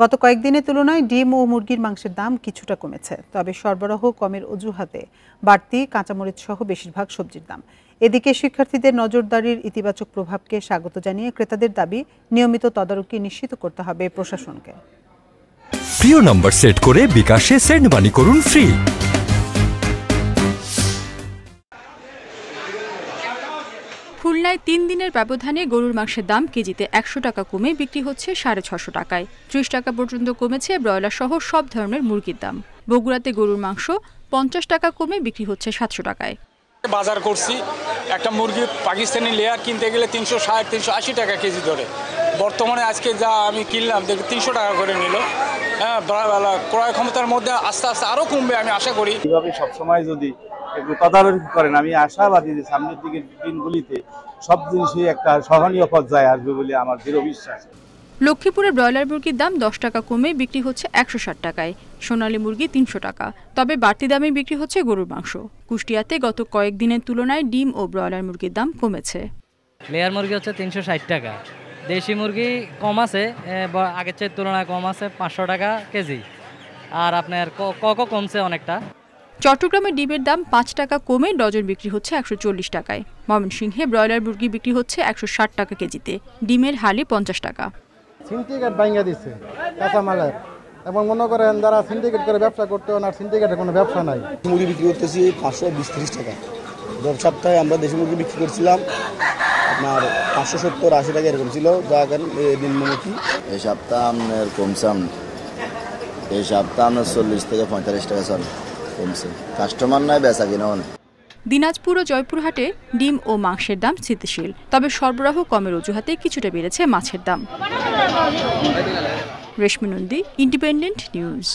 গত কয়েকদিনের তুলনায় ডিম ও মুরগির মাংসের দাম কিছুটা কমেছে তবে সরবরাহ কমের অজুহাতে বাড়তি কাঁচামরিচ সহ বেশিরভাগ সবজির দাম এদিকে শিক্ষার্থীদের নজরদারির ইতিবাচক প্রভাবকে স্বাগত জানিয়ে ক্রেতাদের দাবি নিয়মিত তদারকি নিশ্চিত করতে হবে প্রশাসনকে প্রিয় নম্বর সেট করে বিকাশে সেন্ড মানি করুন ফ্রি প্রায় তিন দিনের ব্যবধানে গরুর মাংসের দাম কেজিতে একশো টাকা কমে বিক্রি হচ্ছে সাড়ে ছশো টাকায় ত্রিশ টাকা পর্যন্ত কমেছে ব্রয়লার সহ সব ধরনের মুরগির দাম বগুড়াতে গরুর মাংস পঞ্চাশ টাকা কমে বিক্রি হচ্ছে সাতশো টাকায় বাজার করছি একটা মুরগি পাকিস্তানি লেয়ার কিনতে গেলে তিনশো ষাট তিনশো আশি টাকা কেজি ধরে বর্তমানে আজকে যা আমি কিনলাম দেখি তিনশো টাকা করে নিল হ্যাঁ ক্রয় ক্ষমতার মধ্যে আস্তে আস্তে আরও কমবে আমি আশা করি সবসময় যদি একটু তদারকি করেন আমি আশাবাদী যে সামনের দিকে দিনগুলিতে সব জিনিসই একটা সহনীয় পর্যায়ে আসবে বলে আমার দৃঢ় বিশ্বাস লক্ষ্মীপুরে ব্রয়লার মুরগির দাম দশ টাকা কমে বিক্রি হচ্ছে একশো ষাট টাকায় সোনালি মুরগি তিনশো টাকা তবে বাড়তি দামে বিক্রি হচ্ছে গরুর মাংস কুষ্টিয়াতে গত কয়েকদিনের তুলনায় ডিম ও ব্রয়লার মুরগির দাম কমেছে লেয়ার মুরগি হচ্ছে তিনশো ষাট টাকা দেশি মুরগি কম আছে আগের চেয়ে তুলনায় কম আছে পাঁচশো টাকা কেজি আর আপনার কক কমছে অনেকটা চট্টগ্রামে ডিমের দাম পাঁচ টাকা কমে ডজন বিক্রি হচ্ছে একশো চল্লিশ টাকায় ময়মনসিংহে ব্রয়লার মুরগি বিক্রি হচ্ছে একশো ষাট টাকা কেজিতে ডিমের হালি পঞ্চাশ টাকা সিন্ডিকেট ভাঙ্গা দিচ্ছে কাঁচামালের এবং মনে করেন যারা সিন্ডিকেট করে ব্যবসা করতে আর সিন্ডিকেটের কোনো ব্যবসা নাই মুরগি বিক্রি করতেছি পাঁচশো বিশ তিরিশ টাকা গত সপ্তাহে আমরা দেশি মুরগি বিক্রি করছিলাম আপনার পাঁচশো সত্তর আশি টাকা এরকম ছিল যা এখন নিম্নমুখী এই সপ্তাহ আপনার কমসাম এই সপ্তাহ আপনার চল্লিশ থেকে পঁয়তাল্লিশ টাকা চলে কমছে কাস্টমার বেচা দিনাজপুর ও জয়পুরহাটে ডিম ও মাংসের দাম স্থিতিশীল তবে সরবরাহ কমের অজুহাতে কিছুটা বেড়েছে মাছের দাম রেশমিনন্দী নন্দী ইন্ডিপেন্ডেন্ট নিউজ